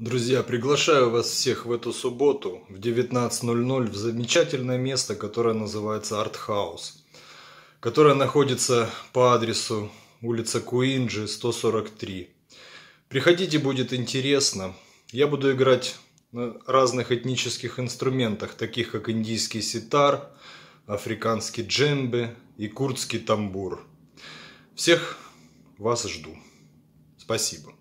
Друзья, приглашаю вас всех в эту субботу в 19.00 в замечательное место, которое называется Артхаус, которое находится по адресу улица Куинджи, 143. Приходите, будет интересно. Я буду играть на разных этнических инструментах, таких как индийский ситар, африканский джембе и курдский тамбур. Всех вас жду. Спасибо.